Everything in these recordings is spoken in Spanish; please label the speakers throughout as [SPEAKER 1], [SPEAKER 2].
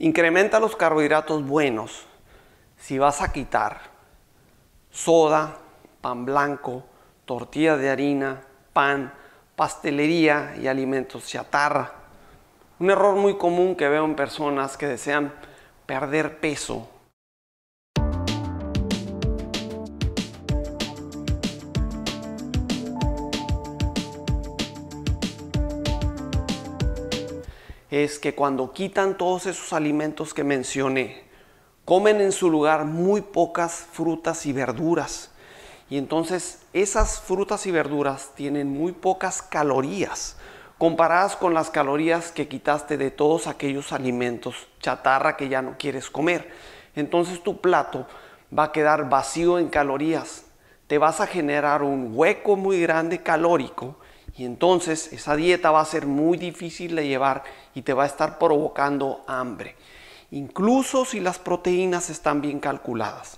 [SPEAKER 1] Incrementa los carbohidratos buenos si vas a quitar soda, pan blanco, tortillas de harina, pan, pastelería y alimentos chatarra. Un error muy común que veo en personas que desean perder peso es que cuando quitan todos esos alimentos que mencioné, comen en su lugar muy pocas frutas y verduras. Y entonces esas frutas y verduras tienen muy pocas calorías comparadas con las calorías que quitaste de todos aquellos alimentos chatarra que ya no quieres comer. Entonces tu plato va a quedar vacío en calorías. Te vas a generar un hueco muy grande calórico y entonces esa dieta va a ser muy difícil de llevar y te va a estar provocando hambre, incluso si las proteínas están bien calculadas.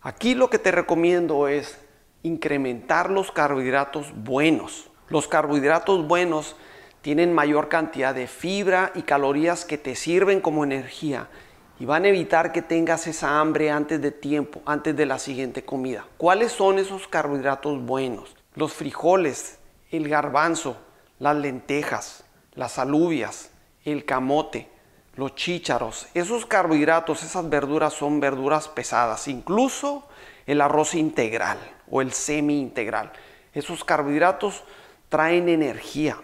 [SPEAKER 1] Aquí lo que te recomiendo es incrementar los carbohidratos buenos. Los carbohidratos buenos tienen mayor cantidad de fibra y calorías que te sirven como energía y van a evitar que tengas esa hambre antes de tiempo, antes de la siguiente comida. ¿Cuáles son esos carbohidratos buenos? Los frijoles el garbanzo, las lentejas, las alubias, el camote, los chícharos. Esos carbohidratos, esas verduras son verduras pesadas, incluso el arroz integral o el semi integral. Esos carbohidratos traen energía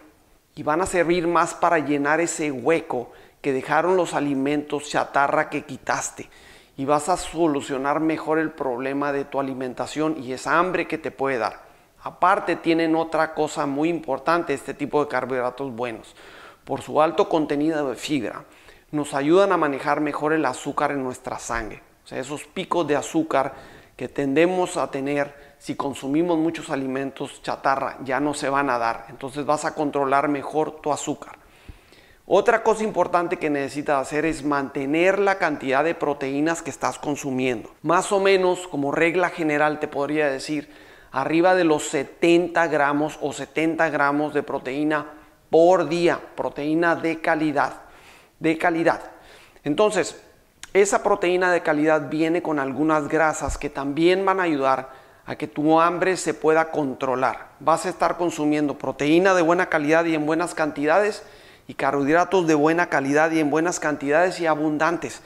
[SPEAKER 1] y van a servir más para llenar ese hueco que dejaron los alimentos chatarra que quitaste y vas a solucionar mejor el problema de tu alimentación y esa hambre que te puede dar. Aparte tienen otra cosa muy importante este tipo de carbohidratos buenos. Por su alto contenido de fibra, nos ayudan a manejar mejor el azúcar en nuestra sangre. O sea, esos picos de azúcar que tendemos a tener si consumimos muchos alimentos chatarra ya no se van a dar. Entonces vas a controlar mejor tu azúcar. Otra cosa importante que necesitas hacer es mantener la cantidad de proteínas que estás consumiendo. Más o menos, como regla general, te podría decir arriba de los 70 gramos o 70 gramos de proteína por día, proteína de calidad, de calidad. Entonces, esa proteína de calidad viene con algunas grasas que también van a ayudar a que tu hambre se pueda controlar. Vas a estar consumiendo proteína de buena calidad y en buenas cantidades y carbohidratos de buena calidad y en buenas cantidades y abundantes.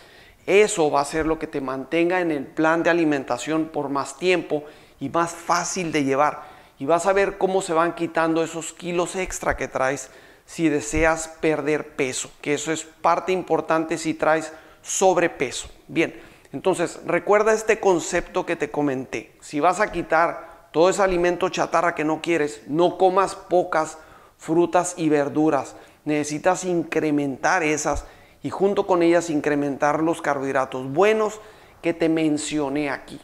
[SPEAKER 1] Eso va a ser lo que te mantenga en el plan de alimentación por más tiempo y más fácil de llevar. Y vas a ver cómo se van quitando esos kilos extra que traes si deseas perder peso, que eso es parte importante si traes sobrepeso. Bien, entonces recuerda este concepto que te comenté. Si vas a quitar todo ese alimento chatarra que no quieres, no comas pocas frutas y verduras. Necesitas incrementar esas y junto con ellas incrementar los carbohidratos buenos que te mencioné aquí.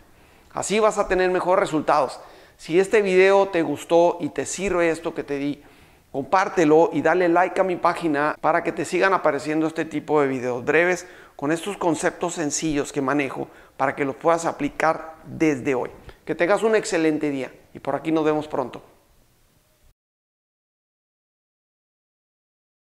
[SPEAKER 1] Así vas a tener mejores resultados. Si este video te gustó y te sirve esto que te di, compártelo y dale like a mi página para que te sigan apareciendo este tipo de videos breves con estos conceptos sencillos que manejo para que los puedas aplicar desde hoy. Que tengas un excelente día y por aquí nos vemos pronto.